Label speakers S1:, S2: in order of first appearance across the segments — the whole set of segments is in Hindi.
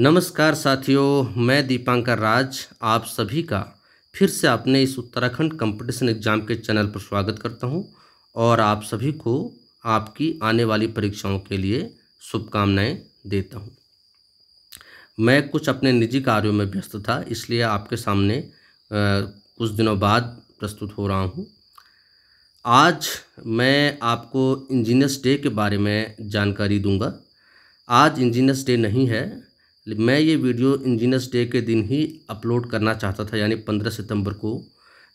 S1: नमस्कार साथियों मैं दीपांकर राज आप सभी का फिर से अपने इस उत्तराखंड कंपटीशन एग्जाम के चैनल पर स्वागत करता हूं और आप सभी को आपकी आने वाली परीक्षाओं के लिए शुभकामनाएं देता हूं मैं कुछ अपने निजी कार्यों में व्यस्त था इसलिए आपके सामने कुछ दिनों बाद प्रस्तुत हो रहा हूं आज मैं आपको इंजीनियर्स डे के बारे में जानकारी दूंगा आज इंजीनियर्स डे नहीं है मैं ये वीडियो इंजीनियर्स डे के दिन ही अपलोड करना चाहता था यानी पंद्रह सितंबर को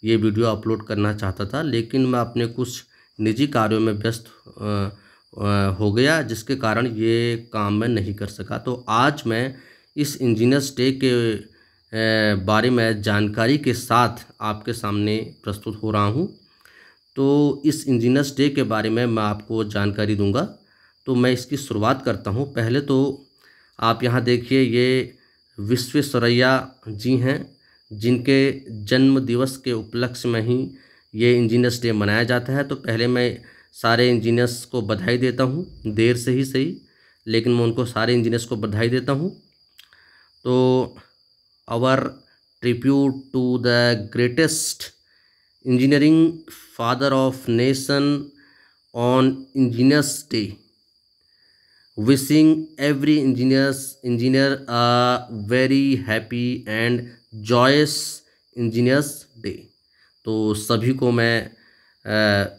S1: ये वीडियो अपलोड करना चाहता था लेकिन मैं अपने कुछ निजी कार्यों में व्यस्त हो गया जिसके कारण ये काम मैं नहीं कर सका तो आज मैं इस इंजीनियर्स डे के बारे में जानकारी के साथ आपके सामने प्रस्तुत हो रहा हूँ तो इस इंजीनियर्स डे के बारे में मैं आपको जानकारी दूंगा तो मैं इसकी शुरुआत करता हूँ पहले तो आप यहाँ देखिए ये विश्वेश्वरैया जी हैं जिनके जन्म दिवस के उपलक्ष्य में ही ये इंजीनियर्स डे मनाया जाता है तो पहले मैं सारे इंजीनियर्स को बधाई देता हूँ देर से ही सही लेकिन मैं उनको सारे इंजीनियर्स को बधाई देता हूँ तो our tribute to the greatest engineering father of nation on engineers day wishing every engineers engineer a very happy and joyous engineers day तो सभी को मैं आ,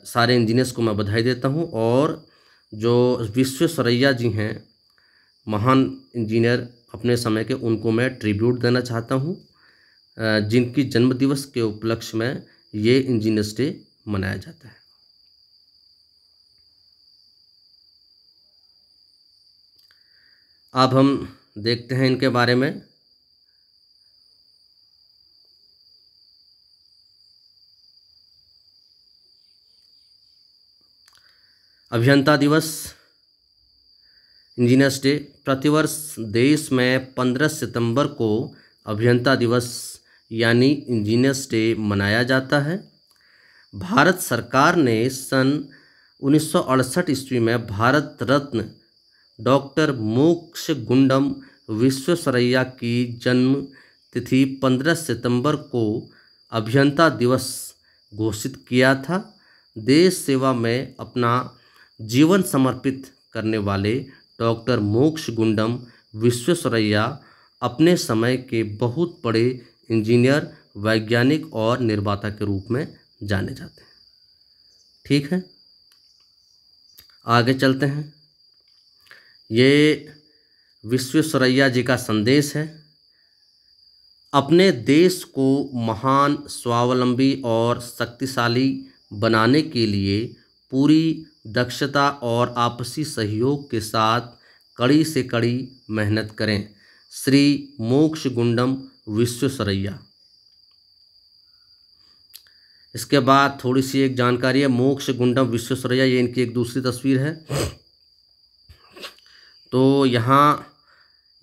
S1: सारे इंजीनियर्स को मैं बधाई देता हूँ और जो विश्वेश्वरैया जी हैं महान इंजीनियर अपने समय के उनको मैं ट्रिब्यूट देना चाहता हूँ जिनकी जन्मदिवस के उपलक्ष्य में ये इंजीनियर्स डे मनाया जाता है अब हम देखते हैं इनके बारे में अभियंता दिवस इंजीनियर्स डे प्रतिवर्ष देश में 15 सितंबर को अभियंता दिवस यानी इंजीनियर्स डे मनाया जाता है भारत सरकार ने सन उन्नीस ईस्वी में भारत रत्न डॉक्टर मोक्ष गुंडम विश्वसरैया की जन्म तिथि 15 सितंबर को अभियंता दिवस घोषित किया था देश सेवा में अपना जीवन समर्पित करने वाले डॉक्टर मोक्ष गुंडम विश्वेश्वरैया अपने समय के बहुत बड़े इंजीनियर वैज्ञानिक और निर्माता के रूप में जाने जाते हैं ठीक है आगे चलते हैं ये विश्वेश्वरैया जी का संदेश है अपने देश को महान स्वावलंबी और शक्तिशाली बनाने के लिए पूरी दक्षता और आपसी सहयोग के साथ कड़ी से कड़ी मेहनत करें श्री मोक्ष गुंडम विश्वेश्वरैया इसके बाद थोड़ी सी एक जानकारी है मोक्ष गुंडम विश्वेश्वरैया ये इनकी एक दूसरी तस्वीर है तो यहाँ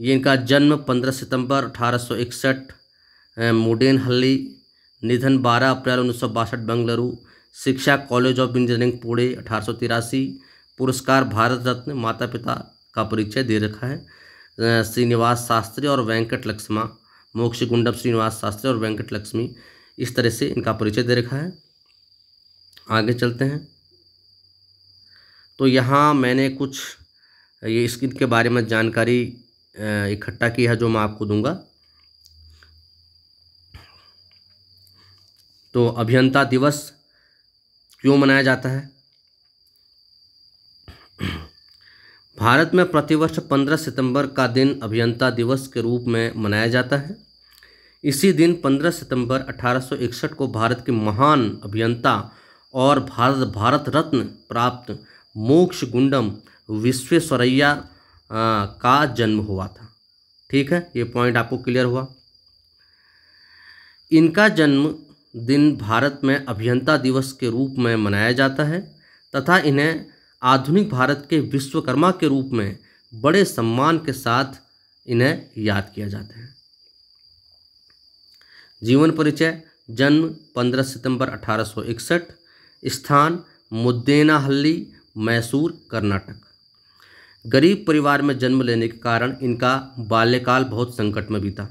S1: ये इनका जन्म 15 सितंबर 1861 मोडेन हल्ली निधन 12 अप्रैल उन्नीस बंगलुरु शिक्षा कॉलेज ऑफ इंजीनियरिंग पुणे अठारह पुरस्कार भारत रत्न माता पिता का परिचय दे रखा है श्रीनिवास शास्त्री और वेंकट लक्ष्मा मोक्ष गुंडम श्रीनिवास शास्त्री और वेंकट लक्ष्मी इस तरह से इनका परिचय दे रखा है आगे चलते हैं तो यहाँ मैंने कुछ ये स्किन के बारे में जानकारी इकट्ठा की है जो मैं आपको दूंगा तो अभियंता दिवस क्यों मनाया जाता है भारत में प्रतिवर्ष 15 सितंबर का दिन अभियंता दिवस के रूप में मनाया जाता है इसी दिन 15 सितंबर 1861 को भारत के महान अभियंता और भारत भारत रत्न प्राप्त मोक्ष गुंडम विश्वेश्वरैया का जन्म हुआ था ठीक है ये पॉइंट आपको क्लियर हुआ इनका जन्म दिन भारत में अभियंता दिवस के रूप में मनाया जाता है तथा इन्हें आधुनिक भारत के विश्वकर्मा के रूप में बड़े सम्मान के साथ इन्हें याद किया जाता है जीवन परिचय जन्म 15 सितंबर 1861 स्थान मुद्देनाहल्ली मैसूर कर्नाटक गरीब परिवार में जन्म लेने के कारण इनका बाल्यकाल बहुत संकट में बीता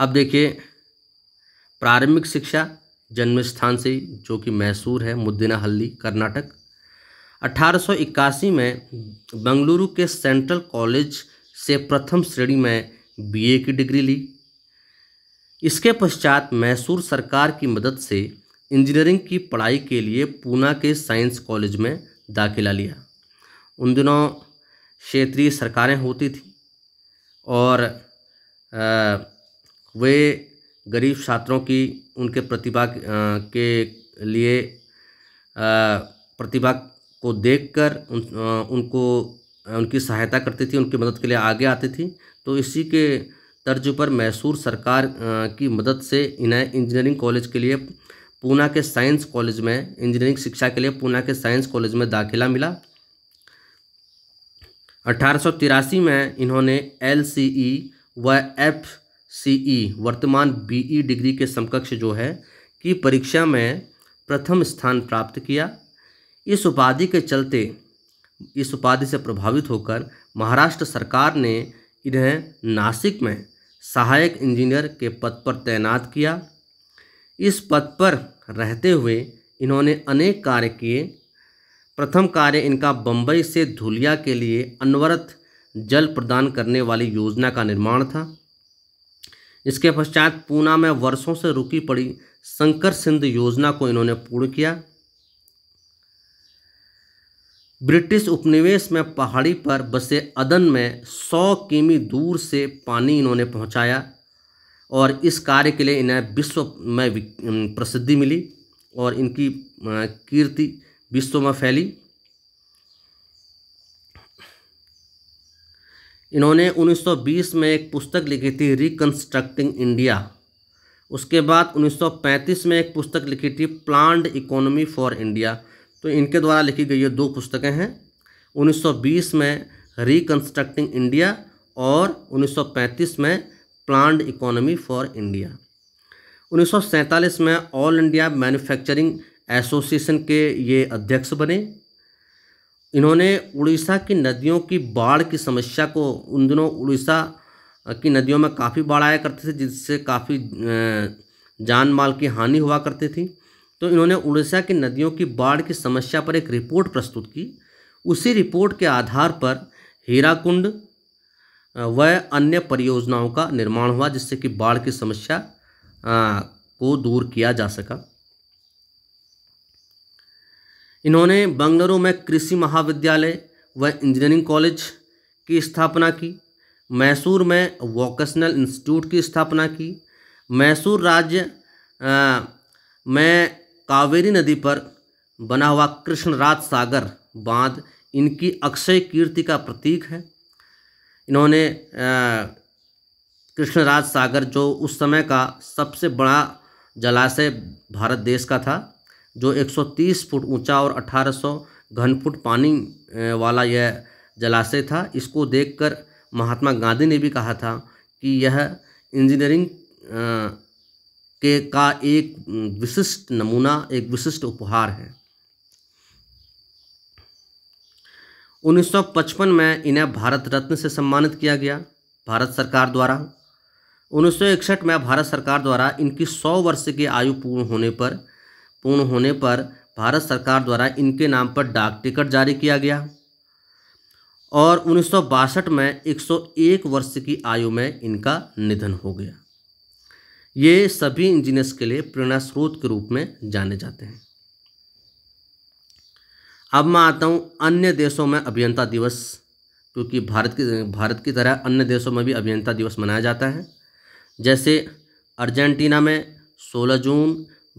S1: अब देखिए प्रारंभिक शिक्षा जन्म स्थान से जो कि मैसूर है मुद्दिनाहल्ली कर्नाटक 1881 में बंगलुरु के सेंट्रल कॉलेज से प्रथम श्रेणी में बीए की डिग्री ली इसके पश्चात मैसूर सरकार की मदद से इंजीनियरिंग की पढ़ाई के लिए पूना के साइंस कॉलेज में दाखिला लिया उन दिनों क्षेत्रीय सरकारें होती थी और वे गरीब छात्रों की उनके प्रतिभा के लिए प्रतिभा को देखकर उन, उनको उनकी सहायता करती थी उनकी मदद के लिए आगे आती थी तो इसी के तर्ज पर मैसूर सरकार की मदद से इन्हें इंजीनियरिंग कॉलेज के लिए पूना के साइंस कॉलेज में इंजीनियरिंग शिक्षा के लिए पूना के साइंस कॉलेज में दाखिला मिला अठारह में इन्होंने एल व एफ वर्तमान ई डिग्री के समकक्ष जो है की परीक्षा में प्रथम स्थान प्राप्त किया इस उपाधि के चलते इस उपाधि से प्रभावित होकर महाराष्ट्र सरकार ने इन्हें नासिक में सहायक इंजीनियर के पद पर तैनात किया इस पद पर रहते हुए इन्होंने अनेक कार्य किए प्रथम कार्य इनका बम्बई से धुलिया के लिए अनवरत जल प्रदान करने वाली योजना का निर्माण था इसके पश्चात पूना में वर्षों से रुकी पड़ी शंकर सिंध योजना को इन्होंने पूर्ण किया ब्रिटिश उपनिवेश में पहाड़ी पर बसे अदन में सौ किमी दूर से पानी इन्होंने पहुंचाया और इस कार्य के लिए इन्हें विश्व में प्रसिद्धि मिली और इनकी कीर्ति विश्व में फैली इन्होंने 1920 में एक पुस्तक लिखी थी रिकन्स्ट्रक्टिंग इंडिया उसके बाद 1935 में एक पुस्तक लिखी थी प्लान्ड इकोनॉमी फॉर इंडिया तो इनके द्वारा लिखी गई ये दो पुस्तकें हैं 1920 में रिकन्स्ट्रक्टिंग इंडिया और 1935 में प्लान्ड इकोनॉमी फॉर इंडिया 1947 में ऑल इंडिया मैन्युफैक्चरिंग एसोसिएशन के ये अध्यक्ष बने इन्होंने उड़ीसा की नदियों की बाढ़ की समस्या को उन दिनों उड़ीसा की नदियों में काफ़ी बाढ़ आया करते थे जिससे काफ़ी जान माल की हानि हुआ करती थी तो इन्होंने उड़ीसा की नदियों की बाढ़ की समस्या पर एक रिपोर्ट प्रस्तुत की उसी रिपोर्ट के आधार पर हीराकुंड व अन्य परियोजनाओं का निर्माण हुआ जिससे कि बाढ़ की समस्या को दूर किया जा सका इन्होंने बंगलुरु में कृषि महाविद्यालय व इंजीनियरिंग कॉलेज की स्थापना की मैसूर में वोकेशनल इंस्टीट्यूट की स्थापना की मैसूर राज्य में कावेरी नदी पर बना हुआ कृष्णराज सागर बांध इनकी अक्षय कीर्ति का प्रतीक है इन्होंने कृष्णराज सागर जो उस समय का सबसे बड़ा जलाशय भारत देश का था जो 130 फुट ऊंचा और 1800 घन फुट पानी वाला यह जलाशय था इसको देखकर महात्मा गांधी ने भी कहा था कि यह इंजीनियरिंग के का एक विशिष्ट नमूना एक विशिष्ट उपहार है 1955 में इन्हें भारत रत्न से सम्मानित किया गया भारत सरकार द्वारा 1961 में भारत सरकार द्वारा इनकी 100 वर्ष की आयु पूर्ण होने पर पूर्ण होने पर भारत सरकार द्वारा इनके नाम पर डाक टिकट जारी किया गया और उन्नीस में 101 वर्ष की आयु में इनका निधन हो गया ये सभी इंजीनियर्स के लिए प्रेरणा स्रोत के रूप में जाने जाते हैं अब मैं आता हूँ अन्य देशों में अभियंता दिवस क्योंकि भारत की भारत की तरह अन्य देशों में भी अभियंता दिवस मनाया जाता है जैसे अर्जेंटीना में 16 जून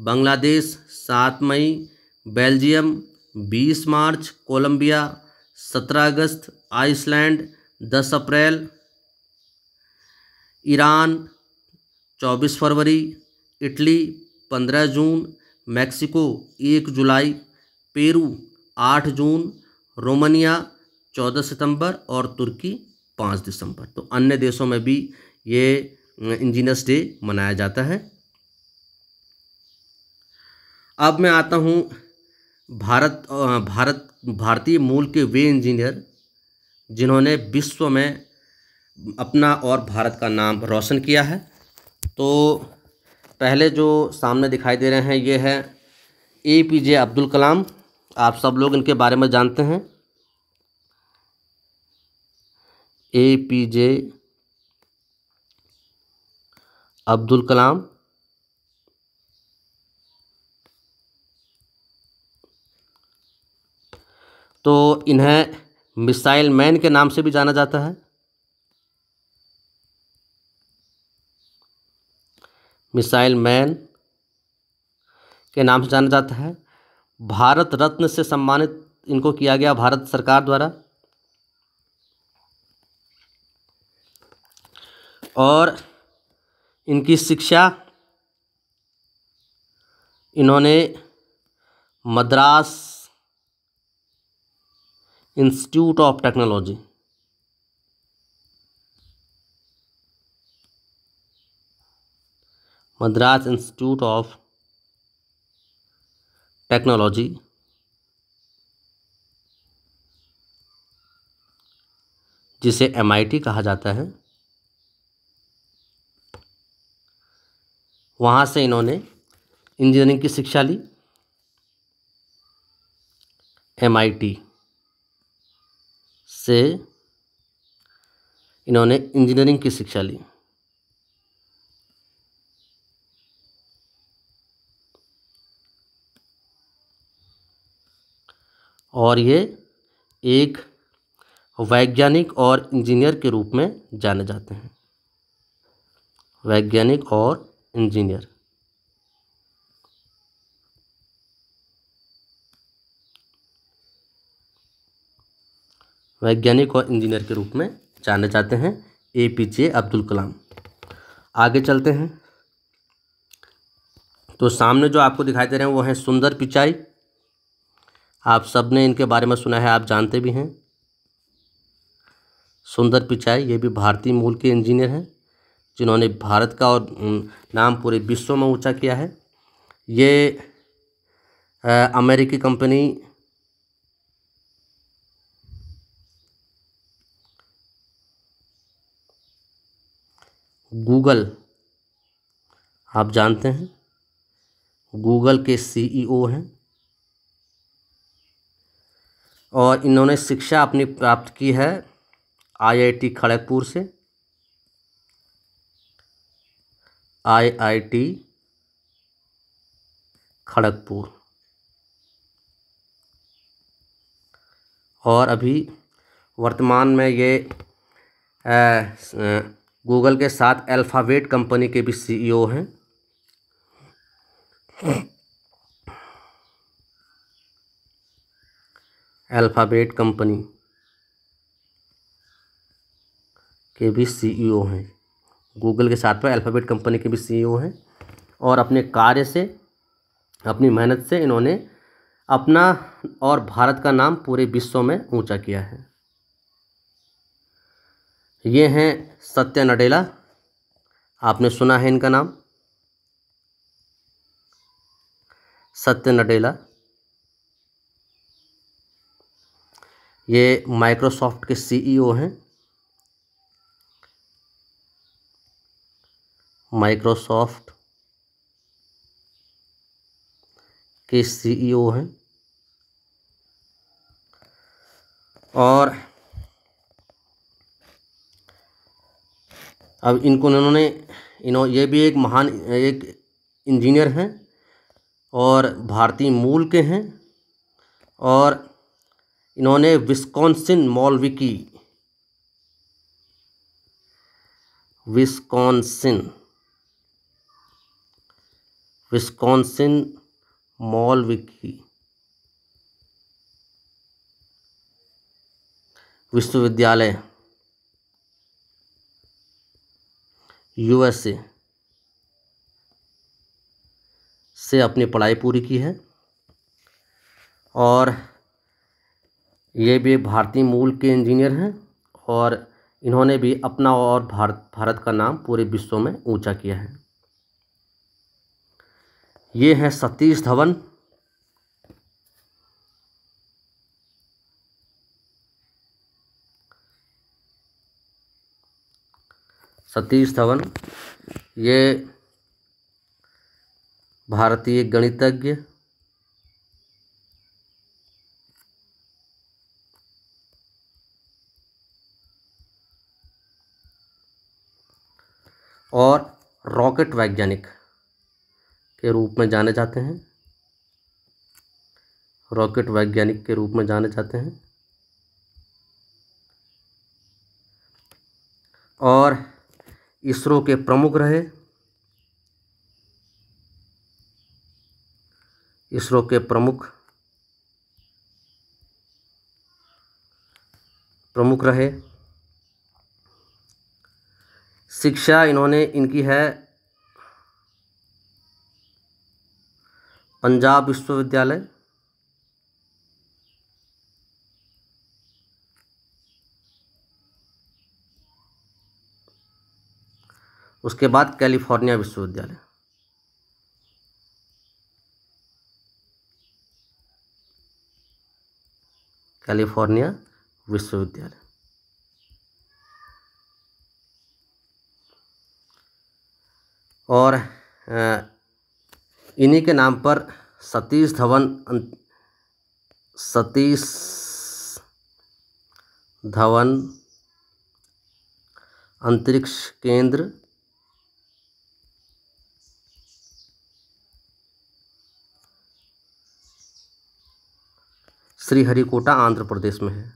S1: बांग्लादेश 7 मई बेल्जियम 20 मार्च कोलंबिया 17 अगस्त आइसलैंड 10 अप्रैल ईरान चौबीस फरवरी इटली पंद्रह जून मैक्सिको एक जुलाई पेरू आठ जून रोमानिया चौदह सितंबर और तुर्की पाँच दिसंबर तो अन्य देशों में भी ये इंजीनियर्स डे मनाया जाता है अब मैं आता हूँ भारत भारत भारतीय मूल के वे इंजीनियर जिन्होंने विश्व में अपना और भारत का नाम रोशन किया है तो पहले जो सामने दिखाई दे रहे हैं ये है ए पी जे अब्दुल कलाम आप सब लोग इनके बारे में जानते हैं ए पी जे अब्दुल कलाम तो इन्हें मिसाइल मैन के नाम से भी जाना जाता है मिसाइल मैन के नाम से जाना जाता है भारत रत्न से सम्मानित इनको किया गया भारत सरकार द्वारा और इनकी शिक्षा इन्होंने Madras institute of technology Madras institute of technology जिसे एमआईटी कहा जाता है वहाँ से इन्होंने इंजीनियरिंग की शिक्षा ली एमआईटी से इन्होंने इंजीनियरिंग की शिक्षा ली और ये एक वैज्ञानिक और इंजीनियर के रूप में जाने जाते हैं वैज्ञानिक और इंजीनियर वैज्ञानिक और इंजीनियर के रूप में जाने जाते हैं ए पी जे अब्दुल कलाम आगे चलते हैं तो सामने जो आपको दिखाई दे रहे हैं वो हैं सुंदर पिचाई आप सब ने इनके बारे में सुना है आप जानते भी हैं सुंदर पिचाई ये भी भारतीय मूल के इंजीनियर हैं जिन्होंने भारत का और नाम पूरे विश्व में ऊंचा किया है ये अमेरिकी कंपनी गूगल आप जानते हैं गूगल के सीईओ हैं और इन्होंने शिक्षा अपनी प्राप्त की है आईआईटी खड़गपुर से आईआईटी खड़गपुर और अभी वर्तमान में ये गूगल के साथ अल्फ़ावेट कंपनी के भी सीईओ हैं अल्फ़ाबेट कंपनी के भी सीईओ e हैं गूगल के साथ में अल्फ़ाबेट कंपनी के भी सीईओ e हैं और अपने कार्य से अपनी मेहनत से इन्होंने अपना और भारत का नाम पूरे विश्व में ऊंचा किया है ये हैं सत्य नडेला आपने सुना है इनका नाम सत्य नडेला ये माइक्रोसॉफ्ट के सीईओ e हैं माइक्रोसॉफ्ट के सीईओ e हैं और अब इनको इन्होंने इन्हों ये भी एक महान एक इंजीनियर हैं और भारतीय मूल के हैं और इन्होंने Wisconsin Milwaukee Wisconsin Wisconsin Milwaukee विश्वविद्यालय यूएसए से अपनी पढ़ाई पूरी की है और ये भी भारतीय मूल के इंजीनियर हैं और इन्होंने भी अपना और भारत भारत का नाम पूरे विश्व में ऊंचा किया है ये हैं सतीश धवन सतीश धवन ये भारतीय गणितज्ञ और रॉकेट वैज्ञानिक के रूप में जाने जाते हैं रॉकेट वैज्ञानिक के रूप में जाने जाते हैं और इसरो के प्रमुख रहे इसरो के प्रमुख प्रमुख रहे शिक्षा इन्होंने इनकी है पंजाब विश्वविद्यालय उसके बाद कैलिफोर्निया विश्वविद्यालय कैलिफोर्निया विश्वविद्यालय और इन्हीं के नाम पर सतीश धवन अं, सतीश धवन अंतरिक्ष केंद्र श्रीहरिकोटा आंध्र प्रदेश में है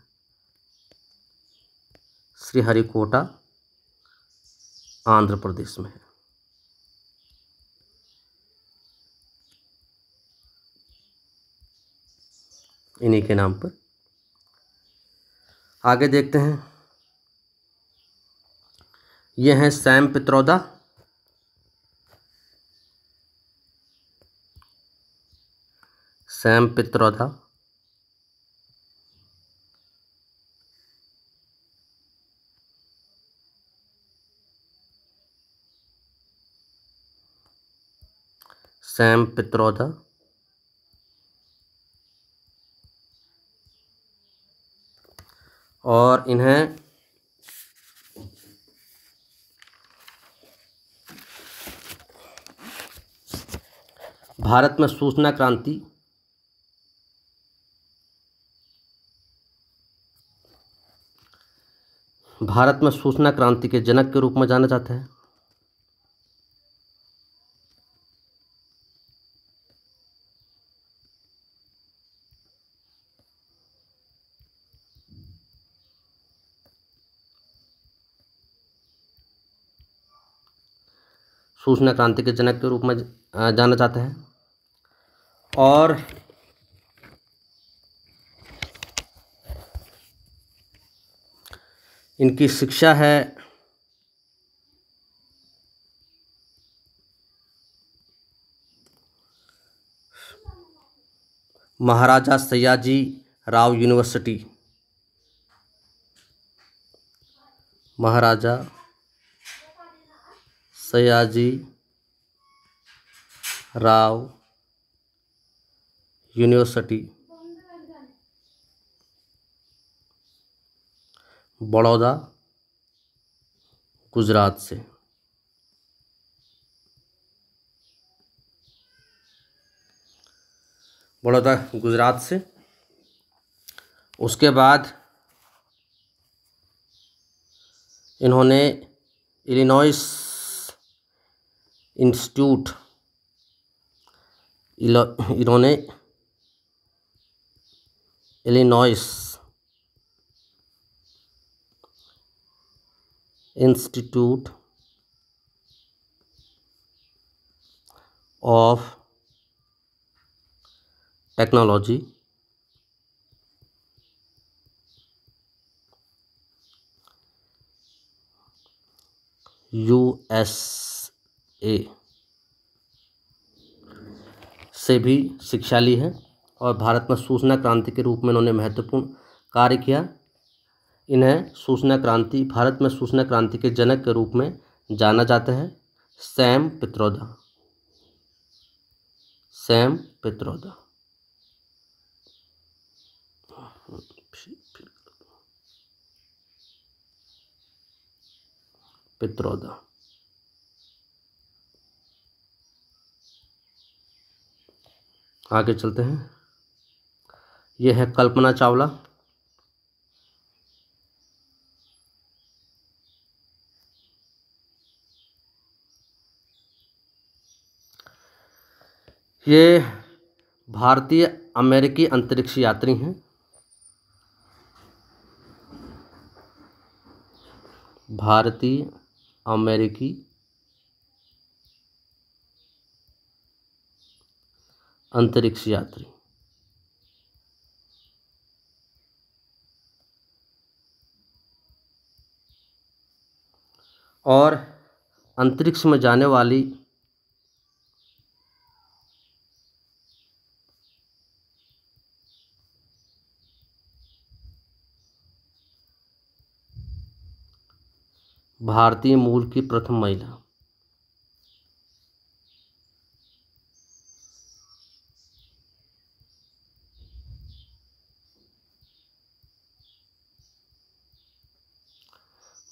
S1: श्रीहरिकोटा आंध्र प्रदेश में है इन्हीं के नाम पर आगे देखते हैं यह हैं सैम पित्रौदा सैम पित्रौदा सैम पित्रौदा और इन्हें भारत में सूचना क्रांति भारत में सूचना क्रांति के जनक के रूप में जाना जाता है सूचना क्रांति के जनक के रूप में जाना जाता है और इनकी शिक्षा है महाराजा सयाजी राव यूनिवर्सिटी महाराजा सयाजी राव यूनिवर्सिटी बड़ौदा गुजरात से बड़ौदा गुजरात से उसके बाद इन्होंने इलिनॉइस इंस्टीट्यूट इन्होंने Illinois institute of technology U S A से भी शिक्षा ली है और भारत में सूचना क्रांति के रूप में इन्होंने महत्वपूर्ण कार्य किया इन्हें सूचना क्रांति भारत में सूचना क्रांति के जनक के रूप में जाना जाता है सैम पित्रोदा सैम पित्रोदा पित्रोदा आगे चलते हैं ये है कल्पना चावला ये भारतीय अमेरिकी अंतरिक्ष यात्री हैं भारतीय अमेरिकी अंतरिक्ष यात्री और अंतरिक्ष में जाने वाली भारतीय मूल की प्रथम महिला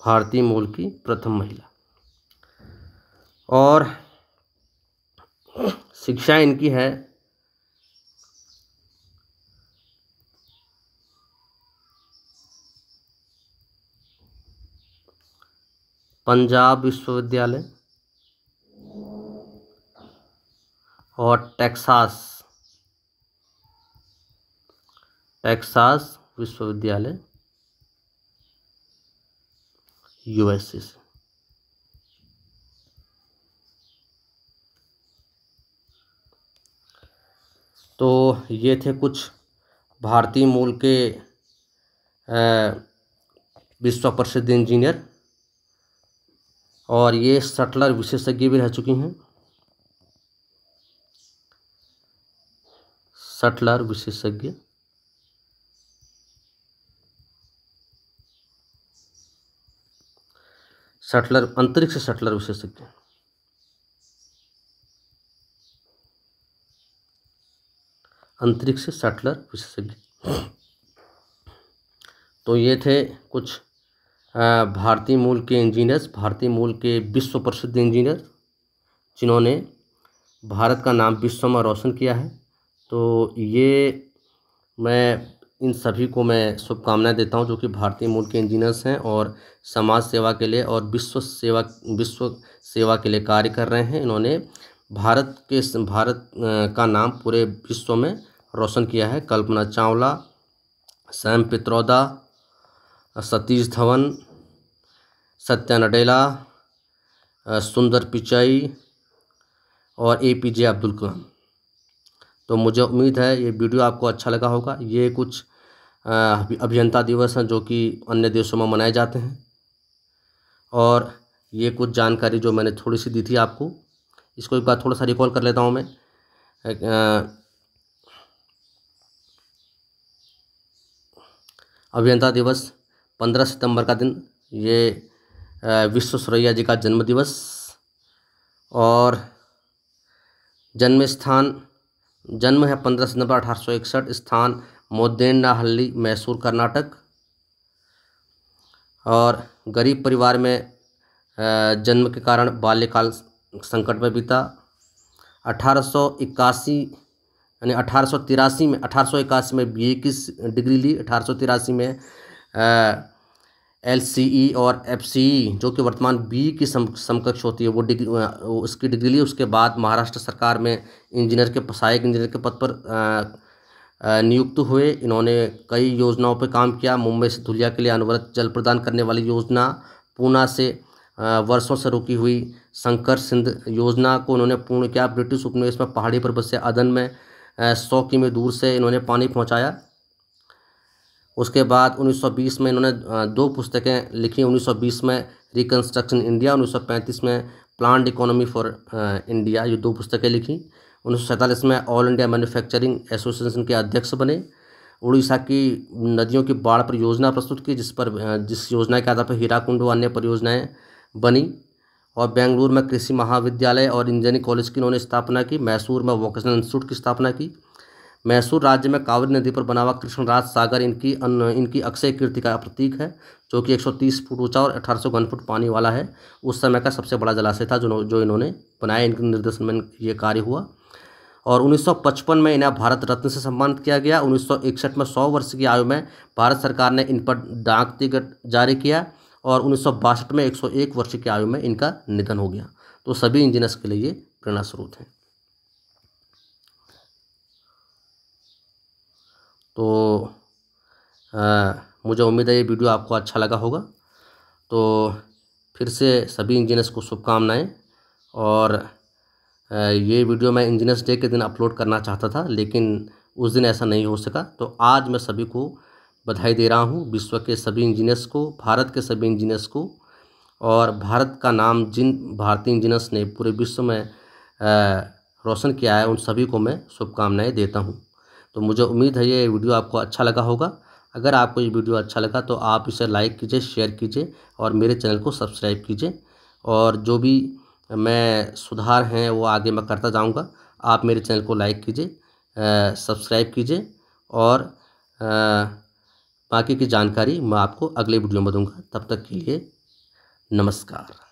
S1: भारतीय मूल की प्रथम महिला और शिक्षा इनकी है पंजाब विश्वविद्यालय और टेक्सास टेक्सास विश्वविद्यालय यूएसए से तो ये थे कुछ भारतीय मूल के विश्व प्रसिद्ध इंजीनियर और ये सटलर विशेषज्ञ भी रह चुकी हैं सटलर विशेषज्ञ सटलर अंतरिक्ष सटलर विशेषज्ञ अंतरिक्ष सटलर विशेषज्ञ तो ये थे कुछ भारतीय मूल के इंजीनियर्स भारतीय मूल के विश्व प्रसिद्ध इंजीनियर जिन्होंने भारत का नाम विश्व में रोशन किया है तो ये मैं इन सभी को मैं शुभकामनाएं देता हूं जो कि भारतीय मूल के इंजीनियर्स हैं और समाज सेवा के लिए और विश्व सेवा विश्व सेवा के लिए कार्य कर रहे हैं इन्होंने भारत के भारत का नाम पूरे विश्व में रोशन किया है कल्पना चावला सैम पित्रोदा सतीश धवन सत्या नडेला सुंदर पिचाई और ए पी जे अब्दुल कलाम तो मुझे उम्मीद है ये वीडियो आपको अच्छा लगा होगा ये कुछ अभियंता दिवस हैं जो कि अन्य देशों में मनाए जाते हैं और ये कुछ जानकारी जो मैंने थोड़ी सी दी थी आपको इसको एक बार थोड़ा सा रिकॉल कर लेता हूँ मैं अभियंता दिवस पंद्रह सितंबर का दिन ये विश्व सुरैया जी का जन्म दिवस और जन्म स्थान जन्म है पंद्रह सितंबर अठारह सौ इकसठ स्थान मोदेनाहली मैसूर कर्नाटक और गरीब परिवार में जन्म के कारण बाल्यकाल संकट में बीता अठारह यानी अठारह में अठारह में बीए की डिग्री ली अठारह में एल सी ई और एफ सी ई जो कि वर्तमान बी की समकक्ष होती है वो डिग्री उसकी डिग्री ली उसके बाद महाराष्ट्र सरकार में इंजीनियर के सहायक इंजीनियर के पद पर आ, नियुक्त हुए इन्होंने कई योजनाओं पर काम किया मुंबई से धुलिया के लिए अनवरत जल प्रदान करने वाली योजना पूना से वर्षों से रुकी हुई शंकर सिंध योजना को उन्होंने पूर्ण किया ब्रिटिश उपनिवेश में पहाड़ी पर बसे अदन में सौ किमी दूर से इन्होंने पानी पहुंचाया उसके बाद 1920 में इन्होंने दो पुस्तकें लिखी 1920 में रिकन्स्ट्रक्शन इंडिया 1935 में प्लान्ड इकोनॉमी फॉर इंडिया ये दो पुस्तकें लिखीं उन्नीस में ऑल इंडिया मैन्युफैक्चरिंग एसोसिएशन के अध्यक्ष बने उड़ीसा की नदियों की बाढ़ परियोजना प्रस्तुत की जिस पर जिस योजना के आधार पर हीराकुंड व अन्य परियोजनाएं बनी और बेंगलुरु में कृषि महाविद्यालय और इंजीनियरिंग कॉलेज की इन्होंने स्थापना की मैसूर में वोकेशनल इंस्टीट्यूट की स्थापना की मैसूर राज्य में कावेरी नदी पर बना हुआ कृष्णराज सागर इनकी अन, इनकी अक्षय कीर्ति का प्रतीक है जो कि 130 फुट ऊंचा और अठारह सौ फुट पानी वाला है उस समय का सबसे बड़ा जलाशय था जो जो इन्होंने बनाया इनके निर्देशन में ये कार्य हुआ और 1955 में इन्हें भारत रत्न से सम्मानित किया गया 1961 में सौ वर्ष की आयु में भारत सरकार ने इन पर डाक टिकट जारी किया और उन्नीस में 101 वर्ष की आयु में इनका निधन हो गया तो सभी इंजीनियर्स के लिए ये प्रेरणा स्रोत हैं तो आ, मुझे उम्मीद है ये वीडियो आपको अच्छा लगा होगा तो फिर से सभी इंजीनियर्स को शुभकामनाएँ और ये वीडियो मैं इंजीनियर्स डे के दिन अपलोड करना चाहता था लेकिन उस दिन ऐसा नहीं हो सका तो आज मैं सभी को बधाई दे रहा हूँ विश्व के सभी इंजीनियर्स को भारत के सभी इंजीनियर्स को और भारत का नाम जिन भारतीय इंजीनियर्स ने पूरे विश्व में रोशन किया है उन सभी को मैं शुभकामनाएँ देता हूँ तो मुझे उम्मीद है ये वीडियो आपको अच्छा लगा होगा अगर आपको ये वीडियो अच्छा लगा तो आप इसे लाइक कीजिए शेयर कीजिए और मेरे चैनल को सब्सक्राइब कीजिए और जो भी मैं सुधार हैं वो आगे मैं करता जाऊँगा आप मेरे चैनल को लाइक कीजिए सब्सक्राइब कीजिए और बाकी की जानकारी मैं आपको अगले वीडियो में दूँगा तब तक के लिए नमस्कार